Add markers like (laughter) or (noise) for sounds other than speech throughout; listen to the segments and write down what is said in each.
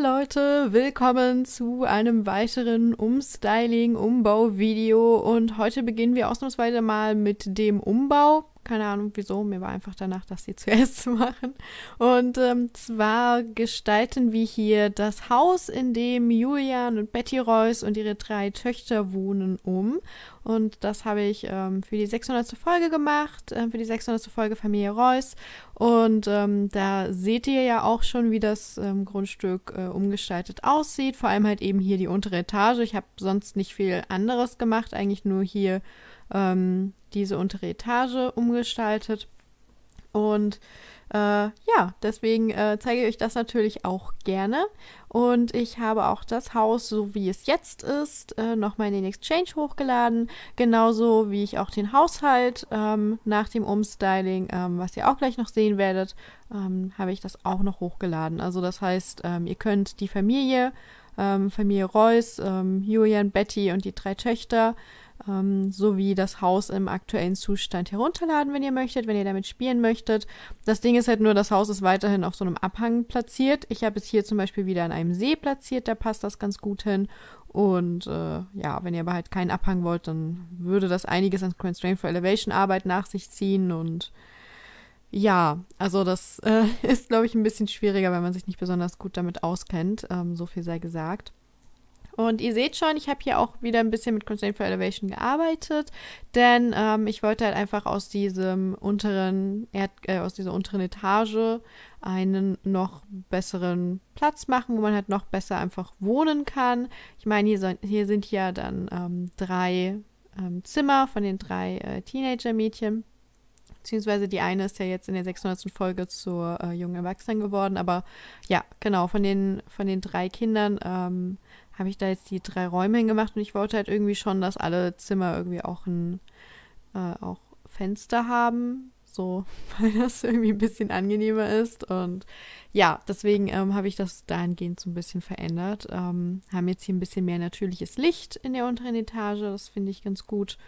Hi Leute, willkommen zu einem weiteren Umstyling-Umbau-Video und heute beginnen wir ausnahmsweise mal mit dem Umbau keine Ahnung wieso, mir war einfach danach, das sie (laughs) zuerst zu machen. Und ähm, zwar gestalten wir hier das Haus, in dem Julian und Betty Reuss und ihre drei Töchter wohnen, um. Und das habe ich ähm, für die 600. Folge gemacht, äh, für die 600. Folge Familie Reuss. Und ähm, da seht ihr ja auch schon, wie das ähm, Grundstück äh, umgestaltet aussieht. Vor allem halt eben hier die untere Etage. Ich habe sonst nicht viel anderes gemacht, eigentlich nur hier ähm, diese untere Etage umgestaltet. Und äh, ja, deswegen äh, zeige ich euch das natürlich auch gerne. Und ich habe auch das Haus, so wie es jetzt ist, äh, nochmal in den Exchange hochgeladen. Genauso wie ich auch den Haushalt ähm, nach dem Umstyling, ähm, was ihr auch gleich noch sehen werdet, ähm, habe ich das auch noch hochgeladen. Also das heißt, ähm, ihr könnt die Familie, ähm, Familie Reuss, ähm, Julian, Betty und die drei Töchter, ähm, sowie das Haus im aktuellen Zustand herunterladen, wenn ihr möchtet, wenn ihr damit spielen möchtet. Das Ding ist halt nur, das Haus ist weiterhin auf so einem Abhang platziert. Ich habe es hier zum Beispiel wieder an einem See platziert, da passt das ganz gut hin. Und äh, ja, wenn ihr aber halt keinen Abhang wollt, dann würde das einiges an Constraint for Elevation Arbeit nach sich ziehen und ja, also das äh, (laughs) ist, glaube ich, ein bisschen schwieriger, wenn man sich nicht besonders gut damit auskennt. Ähm, so viel sei gesagt. Und ihr seht schon, ich habe hier auch wieder ein bisschen mit Constraint for Elevation gearbeitet, denn ähm, ich wollte halt einfach aus diesem unteren Erd äh, aus dieser unteren Etage einen noch besseren Platz machen, wo man halt noch besser einfach wohnen kann. Ich meine, hier, hier sind ja dann ähm, drei ähm, Zimmer von den drei äh, Teenager-Mädchen. Beziehungsweise die eine ist ja jetzt in der 600. Folge zur äh, jungen Erwachsenen geworden. Aber ja, genau, von den, von den drei Kindern ähm, habe ich da jetzt die drei Räume hingemacht und ich wollte halt irgendwie schon, dass alle Zimmer irgendwie auch ein äh, auch Fenster haben, so, (laughs) weil das irgendwie ein bisschen angenehmer ist. Und ja, deswegen ähm, habe ich das dahingehend so ein bisschen verändert. Ähm, haben jetzt hier ein bisschen mehr natürliches Licht in der unteren Etage, das finde ich ganz gut.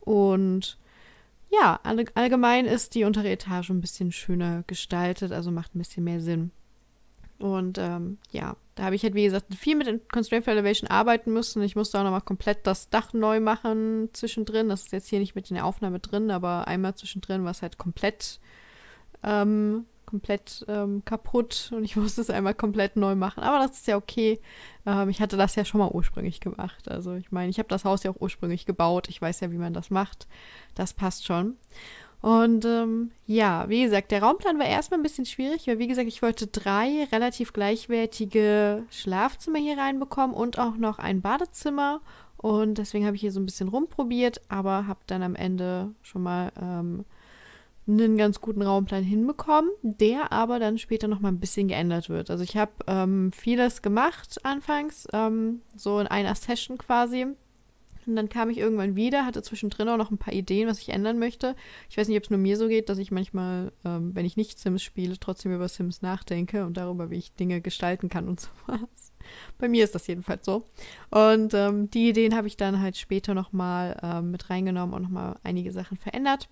Und ja, all allgemein ist die untere Etage ein bisschen schöner gestaltet, also macht ein bisschen mehr Sinn. Und ähm, ja, da habe ich halt, wie gesagt, viel mit Constraint for Elevation arbeiten müssen. Ich musste auch nochmal komplett das Dach neu machen zwischendrin. Das ist jetzt hier nicht mit in der Aufnahme drin, aber einmal zwischendrin war es halt komplett, ähm, komplett ähm, kaputt und ich (laughs) musste es einmal komplett neu machen. Aber das ist ja okay. Ähm, ich hatte das ja schon mal ursprünglich gemacht. Also ich meine, ich habe das Haus ja auch ursprünglich gebaut. Ich weiß ja, wie man das macht. Das passt schon. Und ähm, ja, wie gesagt, der Raumplan war erstmal ein bisschen schwierig, weil wie gesagt, ich wollte drei relativ gleichwertige Schlafzimmer hier reinbekommen und auch noch ein Badezimmer. Und deswegen habe ich hier so ein bisschen rumprobiert, aber habe dann am Ende schon mal ähm, einen ganz guten Raumplan hinbekommen, der aber dann später nochmal ein bisschen geändert wird. Also ich habe ähm, vieles gemacht anfangs, ähm, so in einer Session quasi. Und dann kam ich irgendwann wieder, hatte zwischendrin auch noch ein paar Ideen, was ich ändern möchte. Ich weiß nicht, ob es nur mir so geht, dass ich manchmal, ähm, wenn ich nicht Sims spiele, trotzdem über Sims nachdenke und darüber, wie ich Dinge gestalten kann und (laughs) sowas. Bei mir ist das jedenfalls so. Und ähm, die Ideen habe ich dann halt später nochmal ähm, mit reingenommen und nochmal einige Sachen verändert.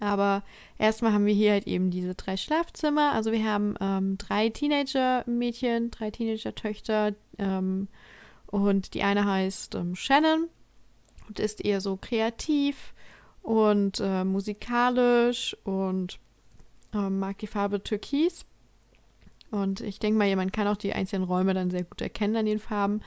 Aber erstmal haben wir hier halt eben diese drei Schlafzimmer. Also wir haben ähm, drei Teenager-Mädchen, drei Teenager-Töchter. Ähm, und die eine heißt ähm, Shannon und ist eher so kreativ und äh, musikalisch und äh, mag die Farbe Türkis. Und ich denke mal, man kann auch die einzelnen Räume dann sehr gut erkennen an den Farben.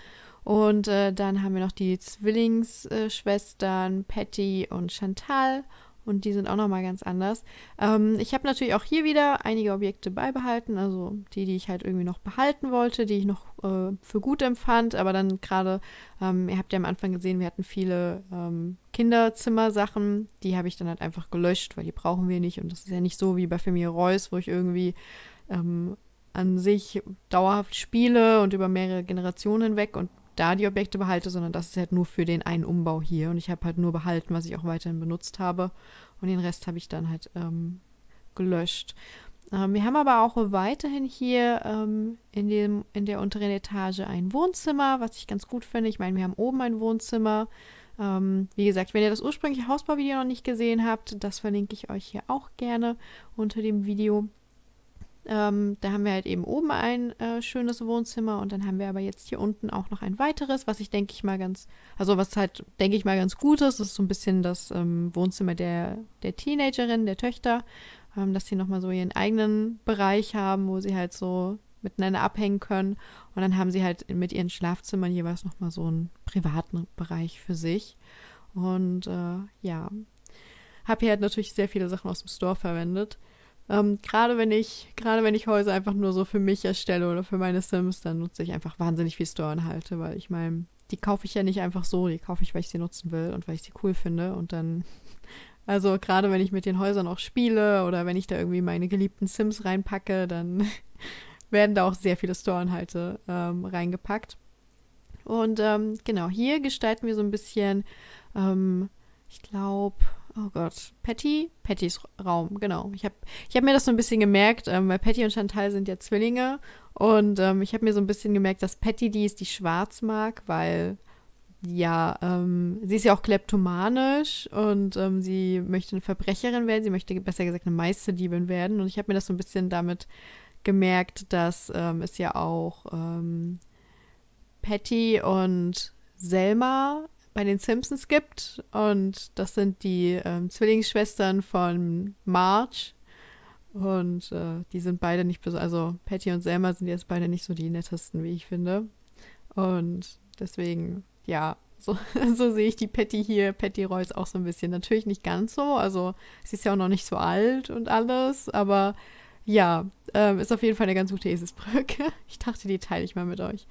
Und äh, dann haben wir noch die Zwillingsschwestern Patty und Chantal und die sind auch nochmal ganz anders. Ähm, ich habe natürlich auch hier wieder einige Objekte beibehalten, also die, die ich halt irgendwie noch behalten wollte, die ich noch äh, für gut empfand, aber dann gerade, ähm, ihr habt ja am Anfang gesehen, wir hatten viele ähm, Kinderzimmersachen, die habe ich dann halt einfach gelöscht, weil die brauchen wir nicht und das ist ja nicht so wie bei Familie Reus, wo ich irgendwie ähm, an sich dauerhaft spiele und über mehrere Generationen hinweg und da die Objekte behalte, sondern das ist halt nur für den einen Umbau hier. Und ich habe halt nur behalten, was ich auch weiterhin benutzt habe. Und den Rest habe ich dann halt ähm, gelöscht. Ähm, wir haben aber auch weiterhin hier ähm, in, dem, in der unteren Etage ein Wohnzimmer, was ich ganz gut finde. Ich meine, wir haben oben ein Wohnzimmer. Ähm, wie gesagt, wenn ihr das ursprüngliche Hausbauvideo noch nicht gesehen habt, das verlinke ich euch hier auch gerne unter dem Video. Ähm, da haben wir halt eben oben ein äh, schönes Wohnzimmer und dann haben wir aber jetzt hier unten auch noch ein weiteres, was ich denke ich mal ganz, also was halt denke ich mal ganz gut ist, das ist so ein bisschen das ähm, Wohnzimmer der, der Teenagerin, der Töchter, ähm, dass sie nochmal so ihren eigenen Bereich haben, wo sie halt so miteinander abhängen können und dann haben sie halt mit ihren Schlafzimmern jeweils nochmal so einen privaten Bereich für sich und äh, ja, habe hier halt natürlich sehr viele Sachen aus dem Store verwendet ähm, gerade wenn ich, gerade wenn ich Häuser einfach nur so für mich erstelle oder für meine Sims, dann nutze ich einfach wahnsinnig viel Store-Inhalte, weil ich meine, die kaufe ich ja nicht einfach so, die kaufe ich, weil ich sie nutzen will und weil ich sie cool finde und dann (laughs) also gerade wenn ich mit den Häusern auch spiele oder wenn ich da irgendwie meine geliebten Sims reinpacke, dann (laughs) werden da auch sehr viele Store-Inhalte ähm, reingepackt. Und ähm, genau, hier gestalten wir so ein bisschen, ähm, ich glaube, oh Gott, Patty, Pattys Raum, genau. Ich habe ich hab mir das so ein bisschen gemerkt, ähm, weil Patty und Chantal sind ja Zwillinge und ähm, ich habe mir so ein bisschen gemerkt, dass Patty die ist, die schwarz mag, weil ja, ähm, sie ist ja auch kleptomanisch und ähm, sie möchte eine Verbrecherin werden, sie möchte besser gesagt eine Meisterdiebin werden. Und ich habe mir das so ein bisschen damit gemerkt, dass ähm, es ja auch ähm, Patty und Selma bei den Simpsons gibt. Und das sind die ähm, Zwillingsschwestern von Marge. Und äh, die sind beide nicht besonders, also Patty und Selma sind jetzt beide nicht so die nettesten, wie ich finde. Und deswegen, ja, (laughs) so, so sehe ich die Patty hier, Patty Royce auch so ein bisschen. Natürlich nicht ganz so, also sie ist ja auch noch nicht so alt und alles, aber ja, ähm, ist auf jeden Fall eine ganz gute Eselsbrücke. (laughs) Ich dachte, die teile ich mal mit euch.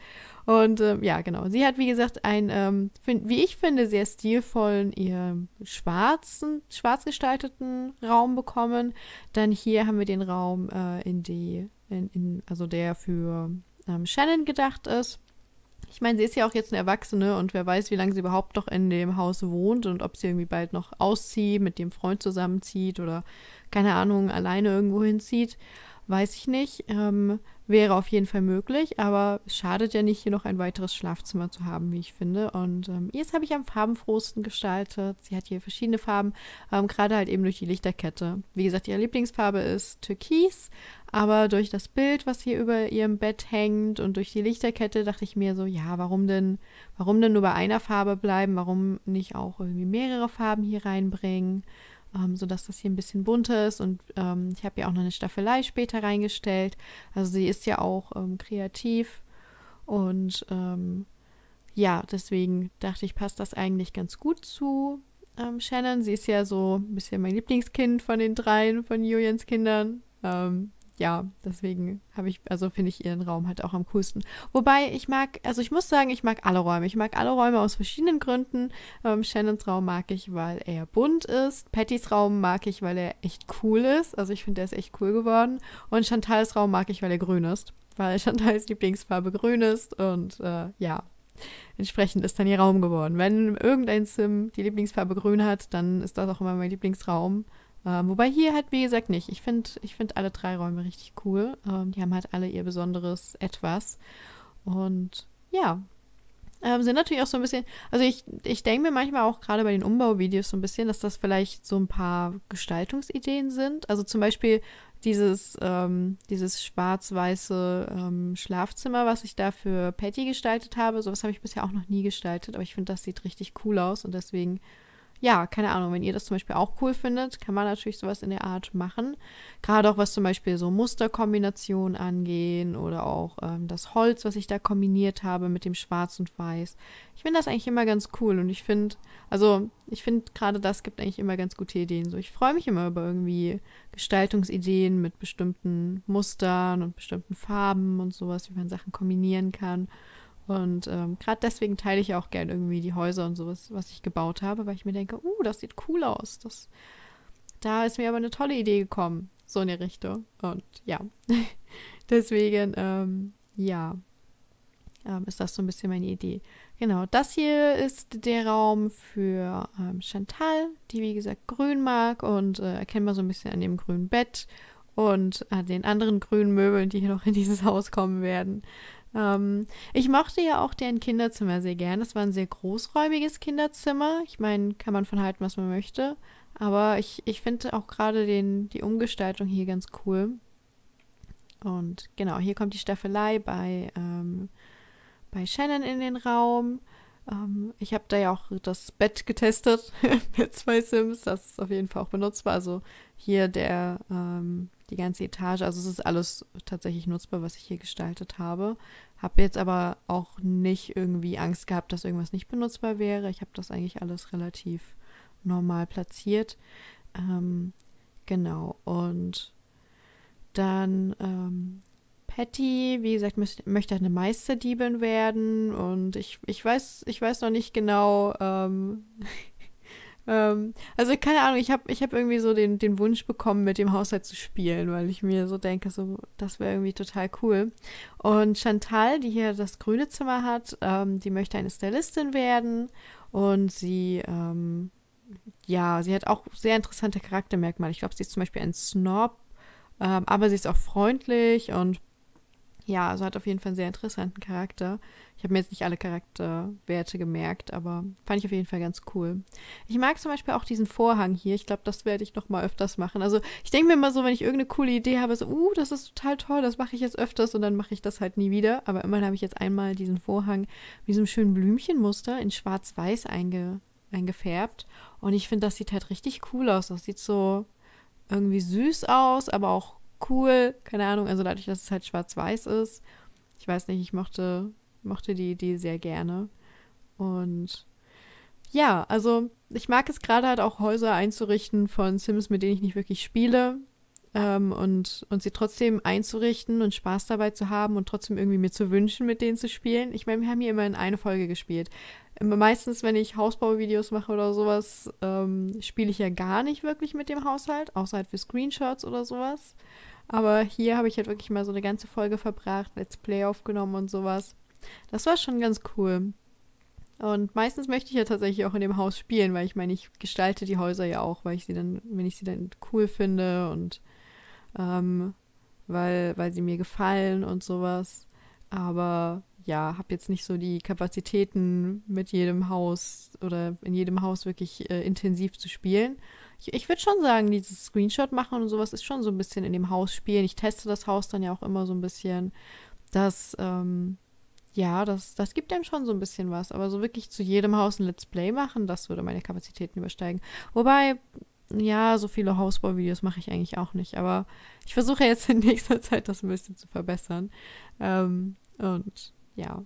Und ähm, ja, genau. Sie hat, wie gesagt, einen, ähm, find, wie ich finde, sehr stilvollen, ihr schwarzen, schwarz gestalteten Raum bekommen. Dann hier haben wir den Raum äh, in die, in, in, also der für ähm, Shannon gedacht ist. Ich meine, sie ist ja auch jetzt eine Erwachsene und wer weiß, wie lange sie überhaupt noch in dem Haus wohnt und ob sie irgendwie bald noch auszieht, mit dem Freund zusammenzieht oder keine Ahnung, alleine irgendwo hinzieht weiß ich nicht. Ähm, wäre auf jeden Fall möglich, aber es schadet ja nicht, hier noch ein weiteres Schlafzimmer zu haben, wie ich finde. Und ähm, jetzt habe ich am farbenfrohsten gestaltet. Sie hat hier verschiedene Farben, ähm, gerade halt eben durch die Lichterkette. Wie gesagt, ihre Lieblingsfarbe ist Türkis, aber durch das Bild, was hier über ihrem Bett hängt und durch die Lichterkette, dachte ich mir so, ja, warum denn, warum denn nur bei einer Farbe bleiben? Warum nicht auch irgendwie mehrere Farben hier reinbringen? ähm, sodass das hier ein bisschen bunter ist. Und ähm, ich habe ja auch noch eine Staffelei später reingestellt. Also sie ist ja auch ähm, kreativ. Und ähm, ja, deswegen dachte ich, passt das eigentlich ganz gut zu ähm, Shannon. Sie ist ja so ein bisschen mein Lieblingskind von den dreien, von Julians Kindern. Ähm, ja, deswegen habe ich, also finde ich ihren Raum halt auch am coolsten. Wobei ich mag, also ich muss sagen, ich mag alle Räume. Ich mag alle Räume aus verschiedenen Gründen. Ähm, Shannons Raum mag ich, weil er bunt ist. Pattys Raum mag ich, weil er echt cool ist. Also ich finde, der ist echt cool geworden. Und Chantals Raum mag ich, weil er grün ist. Weil (laughs) Chantals Lieblingsfarbe grün ist. Und äh, ja, entsprechend ist dann ihr Raum geworden. Wenn irgendein Sim die Lieblingsfarbe grün hat, dann ist das auch immer mein Lieblingsraum. Ähm, wobei hier halt, wie gesagt, nicht. Ich finde ich find alle drei Räume richtig cool. Ähm, die haben halt alle ihr besonderes Etwas. Und ja, ähm, sind natürlich auch so ein bisschen, also ich, ich denke mir manchmal auch gerade bei den Umbauvideos so ein bisschen, dass das vielleicht so ein paar Gestaltungsideen sind. Also zum Beispiel dieses, ähm, dieses schwarz-weiße ähm, Schlafzimmer, was ich da für Patty gestaltet habe. Sowas habe ich bisher auch noch nie gestaltet, aber ich finde, das sieht richtig cool aus und deswegen ja, keine Ahnung, wenn ihr das zum Beispiel auch cool findet, kann man natürlich sowas in der Art machen. Gerade auch was zum Beispiel so Musterkombinationen angehen oder auch ähm, das Holz, was ich da kombiniert habe mit dem Schwarz und Weiß. Ich finde das eigentlich immer ganz cool und ich finde, also ich finde gerade das gibt eigentlich immer ganz gute Ideen. So, ich freue mich immer über irgendwie Gestaltungsideen mit bestimmten Mustern und bestimmten Farben und sowas, wie man Sachen kombinieren kann. Und ähm, gerade deswegen teile ich auch gern irgendwie die Häuser und sowas, was ich gebaut habe, weil ich mir denke, uh, das sieht cool aus. Das, da ist mir aber eine tolle Idee gekommen, so in die Richtung. Und ja, (laughs) deswegen, ähm, ja, ähm, ist das so ein bisschen meine Idee. Genau, das hier ist der Raum für ähm, Chantal, die wie gesagt grün mag und äh, erkennt man so ein bisschen an dem grünen Bett und an den anderen grünen Möbeln, die hier noch in dieses Haus kommen werden. Ähm, ich mochte ja auch deren Kinderzimmer sehr gern. Das war ein sehr großräumiges Kinderzimmer. Ich meine, kann man von halten, was man möchte. Aber ich, ich finde auch gerade die Umgestaltung hier ganz cool. Und genau, hier kommt die Staffelei bei, ähm, bei Shannon in den Raum. Ähm, ich habe da ja auch das Bett getestet mit (laughs) zwei Sims. Das ist auf jeden Fall auch benutzbar. Also hier der, ähm, die ganze Etage. Also es ist alles tatsächlich nutzbar, was ich hier gestaltet habe. Habe jetzt aber auch nicht irgendwie Angst gehabt, dass irgendwas nicht benutzbar wäre. Ich habe das eigentlich alles relativ normal platziert. Ähm, genau. Und dann ähm, Patty, wie gesagt, möchte eine Meisterdiebin werden. Und ich, ich, weiß, ich weiß noch nicht genau. Ähm, (laughs) Ähm, also keine Ahnung, ich habe ich hab irgendwie so den, den Wunsch bekommen, mit dem Haushalt zu spielen, weil ich mir so denke, so, das wäre irgendwie total cool. Und Chantal, die hier das grüne Zimmer hat, ähm, die möchte eine Stylistin werden und sie ähm, ja, sie hat auch sehr interessante Charaktermerkmale. Ich glaube, sie ist zum Beispiel ein Snob, ähm, aber sie ist auch freundlich und ja, also hat auf jeden Fall einen sehr interessanten Charakter. Ich habe mir jetzt nicht alle Charakterwerte gemerkt, aber fand ich auf jeden Fall ganz cool. Ich mag zum Beispiel auch diesen Vorhang hier. Ich glaube, das werde ich noch mal öfters machen. Also ich denke mir immer so, wenn ich irgendeine coole Idee habe, so, uh, das ist total toll, das mache ich jetzt öfters und dann mache ich das halt nie wieder. Aber immerhin habe ich jetzt einmal diesen Vorhang mit diesem schönen Blümchenmuster in schwarz-weiß einge eingefärbt. Und ich finde, das sieht halt richtig cool aus. Das sieht so irgendwie süß aus, aber auch cool. Keine Ahnung, also dadurch, dass es halt schwarz-weiß ist. Ich weiß nicht, ich mochte, mochte die Idee sehr gerne. Und ja, also ich mag es gerade halt auch Häuser einzurichten von Sims, mit denen ich nicht wirklich spiele. Ähm, und, und sie trotzdem einzurichten und Spaß dabei zu haben und trotzdem irgendwie mir zu wünschen, mit denen zu spielen. Ich meine, wir haben hier immer in eine Folge gespielt. Ähm, meistens, wenn ich Hausbauvideos mache oder sowas, ähm, spiele ich ja gar nicht wirklich mit dem Haushalt, außer halt für Screenshots oder sowas. Aber hier habe ich halt wirklich mal so eine ganze Folge verbracht, Let's Play aufgenommen und sowas. Das war schon ganz cool. Und meistens möchte ich ja tatsächlich auch in dem Haus spielen, weil ich meine, ich gestalte die Häuser ja auch, weil ich sie dann, wenn ich sie dann cool finde und ähm, weil, weil sie mir gefallen und sowas. Aber ja, habe jetzt nicht so die Kapazitäten mit jedem Haus oder in jedem Haus wirklich äh, intensiv zu spielen ich, ich würde schon sagen, dieses Screenshot machen und sowas ist schon so ein bisschen in dem Haus spielen. Ich teste das Haus dann ja auch immer so ein bisschen. Das, ähm, ja, das, das gibt einem schon so ein bisschen was. Aber so wirklich zu jedem Haus ein Let's Play machen, das würde meine Kapazitäten übersteigen. Wobei, ja, so viele Hausbauvideos mache ich eigentlich auch nicht. Aber ich versuche jetzt in nächster Zeit das ein bisschen zu verbessern. Ähm, und ja,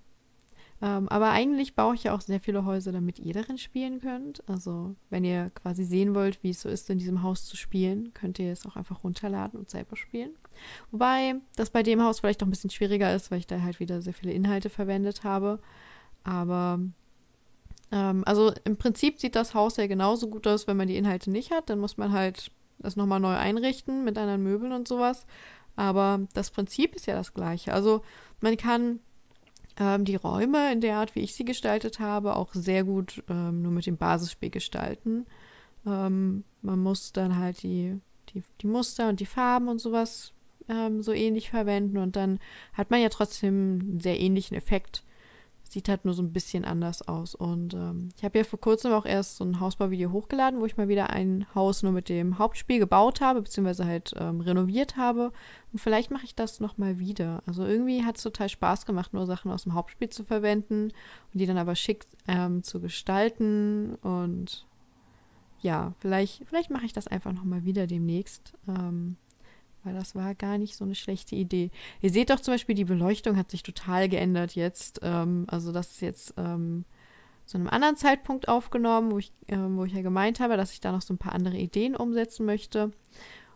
ähm, aber eigentlich baue ich ja auch sehr viele Häuser, damit ihr darin spielen könnt. Also wenn ihr quasi sehen wollt, wie es so ist, in diesem Haus zu spielen, könnt ihr es auch einfach runterladen und selber spielen. Wobei das bei dem Haus vielleicht noch ein bisschen schwieriger ist, weil ich da halt wieder sehr viele Inhalte verwendet habe. Aber ähm, also im Prinzip sieht das Haus ja genauso gut aus, wenn man die Inhalte nicht hat. Dann muss man halt das nochmal neu einrichten mit anderen Möbeln und sowas. Aber das Prinzip ist ja das gleiche. Also man kann ähm, die Räume in der Art, wie ich sie gestaltet habe, auch sehr gut ähm, nur mit dem Basisspiel gestalten. Ähm, man muss dann halt die, die, die, Muster und die Farben und sowas ähm, so ähnlich verwenden und dann hat man ja trotzdem einen sehr ähnlichen Effekt sieht halt nur so ein bisschen anders aus. Und ähm, ich habe ja vor kurzem auch erst so ein Hausbauvideo hochgeladen, wo ich mal wieder ein Haus nur mit dem Hauptspiel gebaut habe, beziehungsweise halt ähm, renoviert habe. Und vielleicht mache ich das nochmal wieder. Also irgendwie hat es total Spaß gemacht, nur Sachen aus dem Hauptspiel zu verwenden und die dann aber schick ähm, zu gestalten. Und ja, vielleicht, vielleicht mache ich das einfach nochmal wieder demnächst. Ähm, weil das war gar nicht so eine schlechte Idee. Ihr seht doch zum Beispiel, die Beleuchtung hat sich total geändert jetzt. Ähm, also das ist jetzt ähm, zu einem anderen Zeitpunkt aufgenommen, wo ich, ähm, wo ich ja gemeint habe, dass ich da noch so ein paar andere Ideen umsetzen möchte.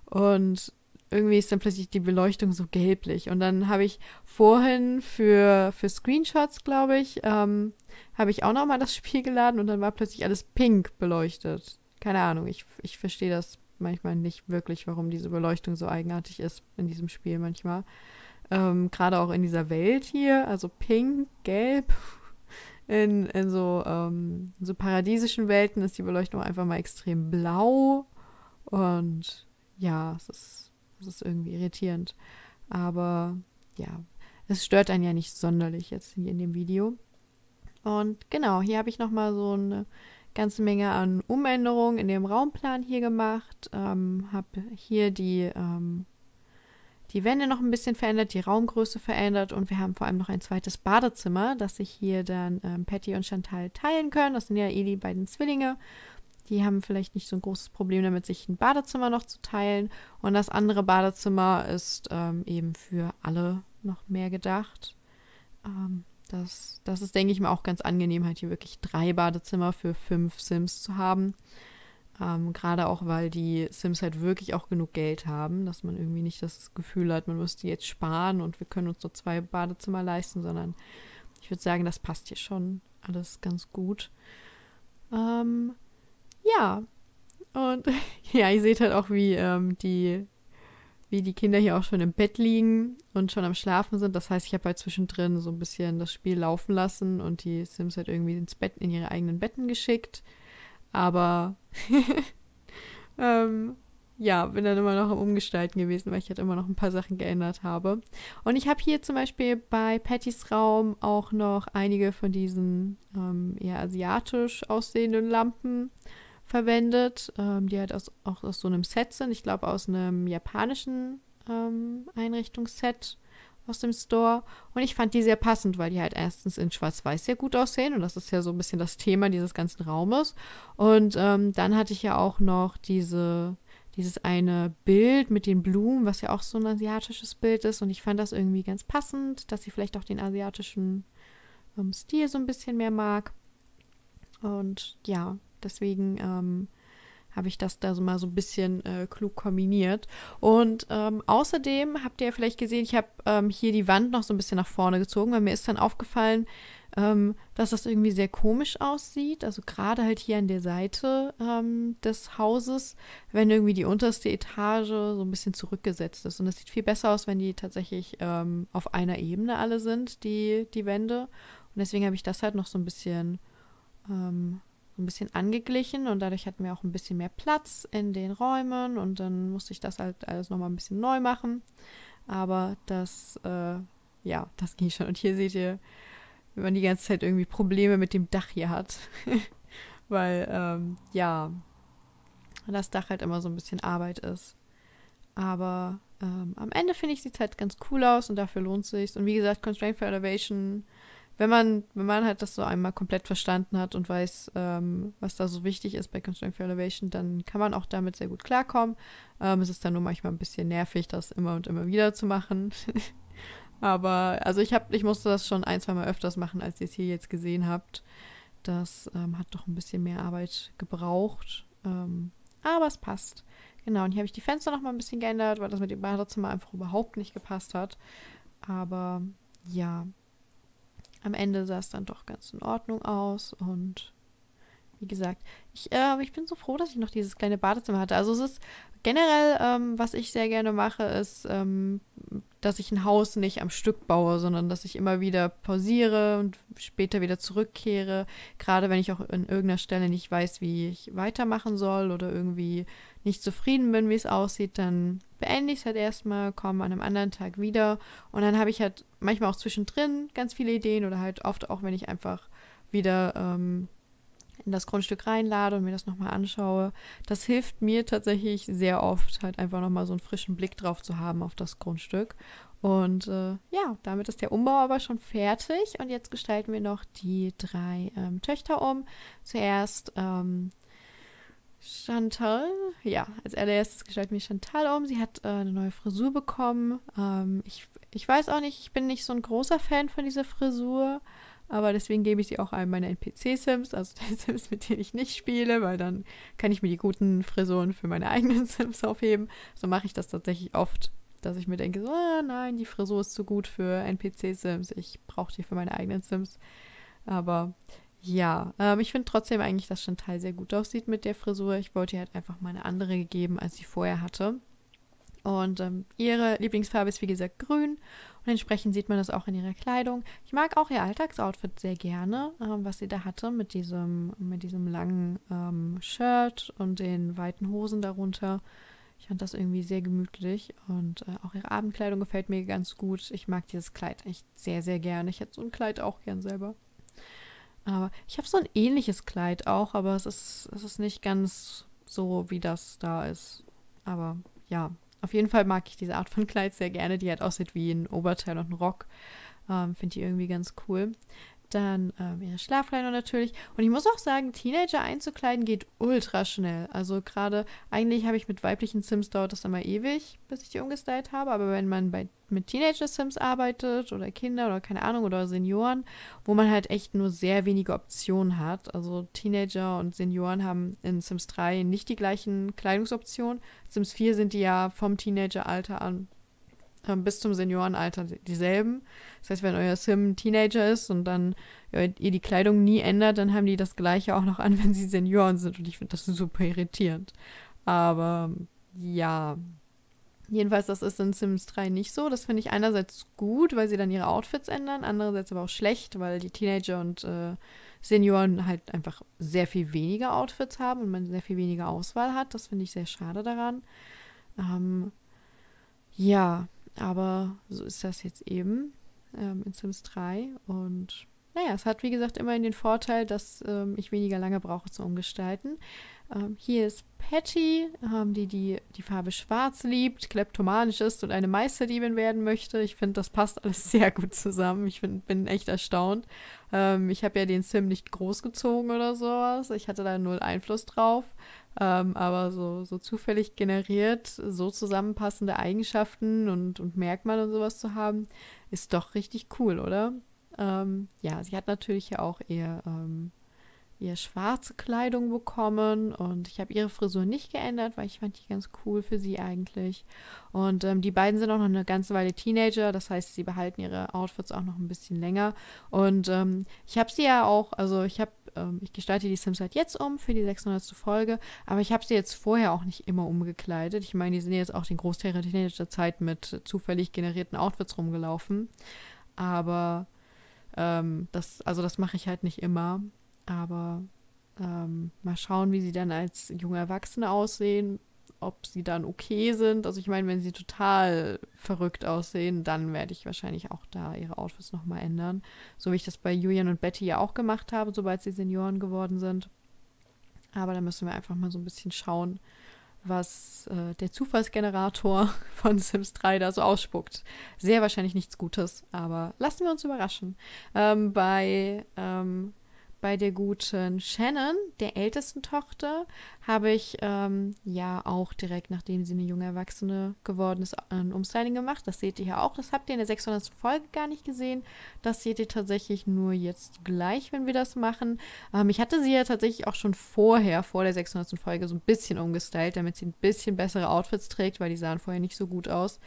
Und irgendwie ist dann plötzlich die Beleuchtung so gelblich. Und dann habe ich vorhin für, für Screenshots, glaube ich, ähm, habe ich auch nochmal das (laughs) Spiel geladen und dann war plötzlich alles pink beleuchtet. Keine Ahnung, ich, ich verstehe das manchmal nicht wirklich, warum diese Beleuchtung so eigenartig ist in diesem Spiel manchmal. Ähm, Gerade auch in dieser Welt hier, also pink, gelb, (laughs) in, in so, ähm, so paradiesischen Welten ist die Beleuchtung einfach mal extrem blau. Und ja, es ist, es ist irgendwie irritierend. Aber ja, es stört einen ja nicht sonderlich jetzt hier in dem Video. Und genau, hier habe ich nochmal so eine ganze Menge an Umänderungen in dem Raumplan hier gemacht, ähm, habe hier die, ähm, die Wände noch ein bisschen verändert, die Raumgröße verändert und wir haben vor allem noch ein zweites Badezimmer, das sich hier dann ähm, Patty und Chantal teilen können. Das sind ja eh die beiden Zwillinge. Die haben vielleicht nicht so ein großes Problem damit, sich ein Badezimmer noch zu teilen. Und das andere Badezimmer ist ähm, eben für alle noch mehr gedacht. Ähm, das, das ist, denke ich mal, auch ganz angenehm, halt hier wirklich drei Badezimmer für fünf Sims zu haben. Ähm, Gerade auch, weil die Sims halt wirklich auch genug Geld haben, dass man irgendwie nicht das Gefühl hat, man müsste jetzt sparen und wir können uns nur zwei Badezimmer leisten, sondern ich würde sagen, das passt hier schon alles ganz gut. Ähm, ja, und (laughs) ja, ihr seht halt auch, wie ähm, die wie die Kinder hier auch schon im Bett liegen und schon am Schlafen sind. Das heißt, ich habe halt zwischendrin so ein bisschen das Spiel laufen lassen und die Sims halt irgendwie ins Bett, in ihre eigenen Betten geschickt. Aber (laughs) ähm, ja, bin dann immer noch am Umgestalten gewesen, weil ich halt immer noch ein paar Sachen geändert habe. Und ich habe hier zum Beispiel bei Pattys Raum auch noch einige von diesen ähm, eher asiatisch aussehenden Lampen verwendet, ähm, die halt aus, auch aus so einem Set sind. Ich glaube, aus einem japanischen ähm, Einrichtungsset aus dem Store. Und ich fand die sehr passend, weil die halt erstens in Schwarz-Weiß sehr gut aussehen. Und das ist ja so ein bisschen das Thema dieses ganzen Raumes. Und ähm, dann hatte ich ja auch noch diese, dieses eine Bild mit den Blumen, was ja auch so ein asiatisches Bild ist. Und ich fand das irgendwie ganz passend, dass sie vielleicht auch den asiatischen ähm, Stil so ein bisschen mehr mag. Und ja, Deswegen ähm, habe ich das da so mal so ein bisschen äh, klug kombiniert. Und ähm, außerdem habt ihr ja vielleicht gesehen, ich habe ähm, hier die Wand noch so ein bisschen nach vorne gezogen, weil mir ist dann aufgefallen, ähm, dass das irgendwie sehr komisch aussieht. Also gerade halt hier an der Seite ähm, des Hauses, wenn irgendwie die unterste Etage so ein bisschen zurückgesetzt ist. Und das sieht viel besser aus, wenn die tatsächlich ähm, auf einer Ebene alle sind, die, die Wände. Und deswegen habe ich das halt noch so ein bisschen ähm, ein bisschen angeglichen und dadurch hatten wir auch ein bisschen mehr Platz in den Räumen und dann musste ich das halt alles nochmal ein bisschen neu machen. Aber das, äh, ja, das ging schon. Und hier seht ihr, wenn man die ganze Zeit irgendwie Probleme mit dem Dach hier hat. (laughs) Weil, ähm, ja, das Dach halt immer so ein bisschen Arbeit ist. Aber ähm, am Ende finde ich, sieht es halt ganz cool aus und dafür lohnt es sich. Und wie gesagt, Constraint for Elevation wenn man, wenn man halt das so einmal komplett verstanden hat und weiß, ähm, was da so wichtig ist bei Constraint for Elevation, dann kann man auch damit sehr gut klarkommen. Ähm, es ist dann nur manchmal ein bisschen nervig, das immer und immer wieder zu machen. (laughs) Aber also ich habe, ich musste das schon ein, zwei Mal öfters machen, als ihr es hier jetzt gesehen habt. Das ähm, hat doch ein bisschen mehr Arbeit gebraucht. Ähm, aber es passt. Genau, und hier habe ich die Fenster nochmal ein bisschen geändert, weil das mit dem Badezimmer einfach überhaupt nicht gepasst hat. Aber ja, am Ende sah es dann doch ganz in Ordnung aus und wie gesagt, ich, äh, ich bin so froh, dass ich noch dieses kleine Badezimmer hatte. Also es ist generell, ähm, was ich sehr gerne mache, ist, ähm, dass ich ein Haus nicht am Stück baue, sondern dass ich immer wieder pausiere und später wieder zurückkehre. Gerade wenn ich auch an irgendeiner Stelle nicht weiß, wie ich weitermachen soll oder irgendwie nicht zufrieden bin, wie es aussieht, dann beende ich es halt erstmal, komme an einem anderen Tag wieder und dann habe ich halt manchmal auch zwischendrin ganz viele Ideen oder halt oft auch, wenn ich einfach wieder ähm, in das Grundstück reinlade und mir das nochmal anschaue. Das hilft mir tatsächlich sehr oft, halt einfach nochmal so einen frischen Blick drauf zu haben auf das Grundstück. Und äh, ja, damit ist der Umbau aber schon fertig. Und jetzt gestalten wir noch die drei ähm, Töchter um. Zuerst ähm, Chantal, ja, als allererstes gestaltet mich Chantal um. Sie hat äh, eine neue Frisur bekommen. Ähm, ich, ich weiß auch nicht, ich bin nicht so ein großer Fan von dieser Frisur, aber deswegen gebe ich sie auch einem meiner NPC-Sims, also den (laughs) Sims, mit denen ich nicht spiele, weil dann kann ich mir die guten Frisuren für meine (laughs) eigenen Sims aufheben. So mache ich das tatsächlich oft, dass ich mir denke, so, ah, nein, die Frisur ist zu gut für NPC-Sims, ich brauche die für meine eigenen Sims. Aber ja, ähm, ich finde trotzdem eigentlich, dass Chantal sehr gut aussieht mit der Frisur. Ich wollte ihr halt einfach mal eine andere gegeben, als sie vorher hatte. Und ähm, ihre Lieblingsfarbe ist wie gesagt grün. Und entsprechend sieht man das auch in ihrer Kleidung. Ich mag auch ihr Alltagsoutfit sehr gerne, ähm, was sie da hatte mit diesem, mit diesem langen ähm, Shirt und den weiten Hosen darunter. Ich fand das irgendwie sehr gemütlich und äh, auch ihre Abendkleidung gefällt mir ganz gut. Ich mag dieses Kleid echt sehr, sehr gerne. Ich hätte so ein Kleid auch gern selber. Aber ich habe so ein ähnliches Kleid auch, aber es ist, es ist nicht ganz so, wie das da ist. Aber ja, auf jeden Fall mag ich diese Art von Kleid sehr gerne, die halt aussieht wie ein Oberteil und ein Rock. Ähm, Finde ich irgendwie ganz cool. Dann ähm, ihre Schlafleine natürlich. Und ich muss auch sagen, Teenager einzukleiden geht ultra schnell. Also gerade, eigentlich habe ich mit weiblichen Sims dauert das immer ewig, bis ich die umgestylt habe. Aber wenn man bei, mit Teenager-Sims arbeitet oder Kinder oder keine Ahnung oder Senioren, wo man halt echt nur sehr wenige Optionen hat. Also Teenager und Senioren haben in Sims 3 nicht die gleichen Kleidungsoptionen. Sims 4 sind die ja vom Teenager-Alter an äh, bis zum Seniorenalter dieselben. Das heißt, wenn euer Sim Teenager ist und dann ihr, ihr die Kleidung nie ändert, dann haben die das gleiche auch noch an, (laughs) wenn sie Senioren sind. Und ich finde das super irritierend. Aber ja. Jedenfalls, das ist in Sims 3 nicht so. Das finde ich einerseits gut, weil sie dann ihre Outfits ändern, andererseits aber auch schlecht, weil die Teenager und äh, Senioren halt einfach sehr viel weniger Outfits haben und man sehr viel weniger Auswahl hat. Das finde ich sehr schade daran. Ähm, ja, aber so ist das jetzt eben ähm, in Sims 3. Und naja, es hat wie gesagt immerhin den Vorteil, dass ähm, ich weniger lange brauche zu Umgestalten. Ähm, hier ist Patty, ähm, die, die die Farbe schwarz liebt, kleptomanisch ist und eine Meisterdiebin werden möchte. Ich finde, das passt alles (laughs) sehr gut zusammen. Ich find, bin echt erstaunt. Ähm, ich habe ja den Sim nicht großgezogen oder sowas. Ich hatte da null Einfluss drauf. Ähm, aber so, so zufällig generiert, so zusammenpassende Eigenschaften und, und Merkmale und sowas zu haben, ist doch richtig cool, oder? Ähm, ja, sie hat natürlich ja auch ihr ähm, ihr schwarze Kleidung bekommen und ich habe ihre Frisur nicht geändert, weil ich fand die ganz cool für sie eigentlich. Und ähm, die beiden sind auch noch eine ganze Weile Teenager, das heißt, sie behalten ihre Outfits auch noch ein bisschen länger. Und ähm, ich habe sie ja auch, also ich habe, ähm, ich gestalte die Sims halt jetzt um für die 600. Folge, aber ich habe sie jetzt vorher auch nicht immer umgekleidet. Ich meine, die sind jetzt auch den Großteil ihrer Teenagerzeit mit zufällig generierten Outfits rumgelaufen. Aber ähm, das, also das mache ich halt nicht immer. Aber ähm, mal schauen, wie sie dann als junge Erwachsene aussehen, ob sie dann okay sind. Also ich meine, wenn sie total verrückt aussehen, dann werde ich wahrscheinlich auch da ihre Outfits nochmal ändern. So wie ich das bei Julian und Betty ja auch gemacht habe, sobald sie Senioren geworden sind. Aber da müssen wir einfach mal so ein bisschen schauen, was äh, der Zufallsgenerator (laughs) von Sims 3 da so ausspuckt. Sehr wahrscheinlich nichts Gutes, aber lassen wir uns überraschen. Ähm, bei ähm, bei der guten Shannon, der ältesten Tochter, habe ich ähm, ja auch direkt, nachdem sie eine junge Erwachsene geworden ist, ein Umstyling gemacht. Das seht ihr ja auch. Das habt ihr in der 600. Folge gar nicht gesehen. Das seht ihr tatsächlich nur jetzt gleich, wenn wir das machen. Ähm, ich hatte sie ja tatsächlich auch schon vorher, vor der 600. Folge, so ein bisschen umgestylt, damit sie ein bisschen bessere Outfits trägt, weil die sahen vorher nicht so gut aus.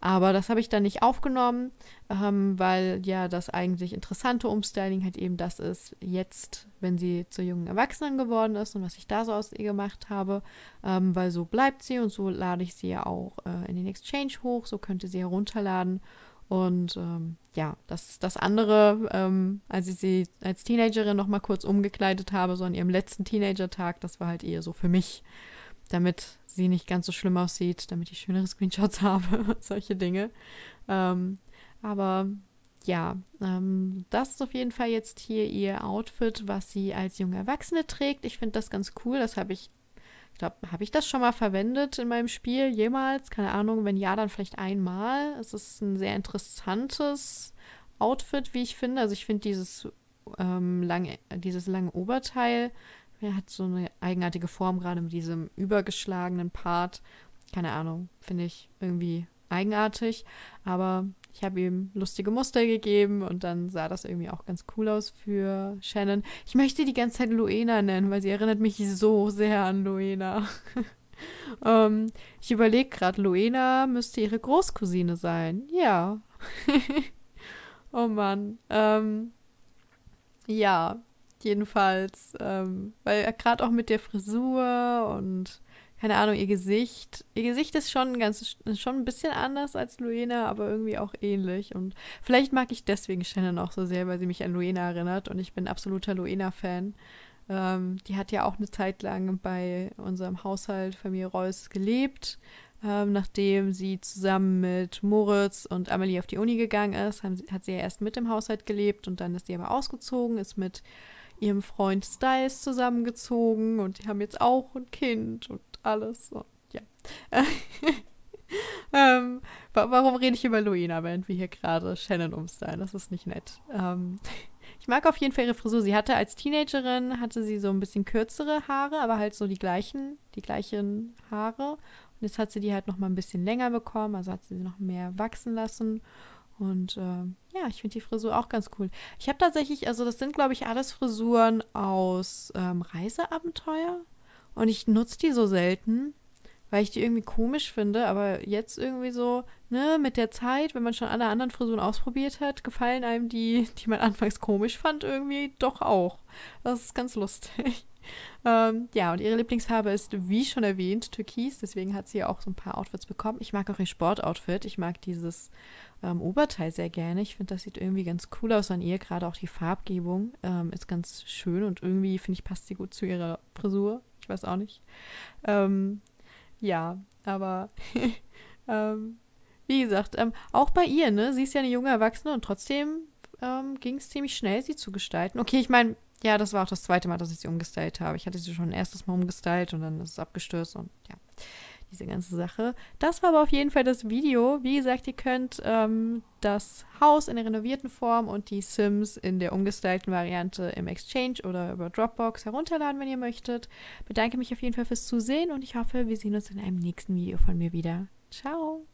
Aber das habe ich dann nicht aufgenommen, ähm, weil ja das eigentlich interessante Umstyling halt eben das ist, jetzt jetzt, wenn sie zur jungen Erwachsenen geworden ist und was ich da so aus ihr gemacht habe, ähm, weil so bleibt sie und so lade ich sie ja auch äh, in den Exchange hoch, so könnt ihr sie herunterladen. Und ähm, ja, das, das andere, ähm, als ich sie als Teenagerin nochmal kurz umgekleidet habe, so an ihrem letzten Teenager-Tag, das war halt eher so für mich, damit sie nicht ganz so schlimm aussieht, damit ich schönere Screenshots (laughs) habe, solche Dinge. Ähm, aber ja, ähm, das ist auf jeden Fall jetzt hier ihr Outfit, was sie als junge Erwachsene trägt. Ich finde das ganz cool. Das habe ich, ich glaube, habe ich das schon mal verwendet in meinem Spiel jemals? Keine Ahnung. Wenn ja, dann vielleicht einmal. Es ist ein sehr interessantes Outfit, wie ich finde. Also ich finde dieses, ähm, lange, dieses lange Oberteil er hat so eine eigenartige Form, gerade mit diesem übergeschlagenen Part. Keine Ahnung, finde ich irgendwie eigenartig. Aber ich habe ihm lustige Muster gegeben und dann sah das irgendwie auch ganz cool aus für Shannon. Ich möchte die ganze Zeit Luena nennen, weil sie erinnert mich so sehr an Luena. um, (laughs) ähm, ich überlege gerade, Luena müsste ihre Großcousine sein. Ja. (laughs) oh Mann. Ähm, ja, jedenfalls. Ähm, weil gerade auch mit der Frisur und keine Ahnung, ihr Gesicht. Ihr Gesicht ist schon ganz schon ein bisschen anders als Luena, aber irgendwie auch ähnlich. Und vielleicht mag ich deswegen Shannon auch so sehr, weil sie mich an Luena erinnert und ich bin absoluter Luena-Fan. Ähm, die hat ja auch eine Zeit lang bei unserem Haushalt Familie Reuss gelebt. Ähm, nachdem sie zusammen mit Moritz und Amelie auf die Uni gegangen ist, haben, hat sie ja erst mit dem Haushalt gelebt und dann ist sie aber ausgezogen, ist mit ihrem Freund Styles zusammengezogen und die haben jetzt auch ein Kind und alles. Und ja. (laughs) ähm, warum rede ich über Luina, wenn wir hier gerade Shannon umstylen? Das ist nicht nett. Ähm, (laughs) ich mag auf jeden Fall ihre Frisur. Sie hatte als Teenagerin hatte sie so ein bisschen kürzere Haare, aber halt so die gleichen, die gleichen Haare. Und jetzt hat sie die halt noch mal ein bisschen länger bekommen, also hat sie sie noch mehr wachsen lassen. Und äh, ja, ich finde die Frisur auch ganz cool. Ich habe tatsächlich, also das sind, glaube ich, alles Frisuren aus ähm, Reiseabenteuer. Und ich nutze die so selten, weil ich die irgendwie komisch finde. Aber jetzt irgendwie so, ne, mit der Zeit, wenn man schon alle anderen Frisuren ausprobiert hat, gefallen einem die, die man anfangs komisch fand, irgendwie doch auch. Das ist ganz lustig. Ähm, ja, und ihre Lieblingsfarbe ist, wie schon erwähnt, Türkis. Deswegen hat sie ja auch so ein paar Outfits bekommen. Ich mag auch ihr Sportoutfit. Ich mag dieses ähm, Oberteil sehr gerne. Ich finde, das sieht irgendwie ganz cool aus an ihr. Gerade auch die Farbgebung ähm, ist ganz schön und irgendwie, finde ich, passt sie gut zu ihrer Frisur. Ich weiß auch nicht. Ähm, ja, aber. (laughs) Ähm, wie gesagt, ähm, auch bei ihr, ne? Sie ist ja eine junge Erwachsene und trotzdem ging es ziemlich schnell, sie zu gestalten. Okay, ich meine, ja, das war auch das zweite Mal, dass ich sie umgestylt habe. Ich hatte sie schon ein erstes Mal umgestylt und dann ist es abgestürzt und ja, diese ganze Sache. Das war aber auf jeden Fall das Video. Wie gesagt, ihr könnt ähm, das Haus in der renovierten Form und die Sims in der umgestylten Variante im Exchange oder über Dropbox herunterladen, wenn ihr möchtet. Bedanke mich auf jeden Fall fürs Zusehen und ich hoffe, wir sehen uns in einem nächsten Video von mir wieder. Ciao!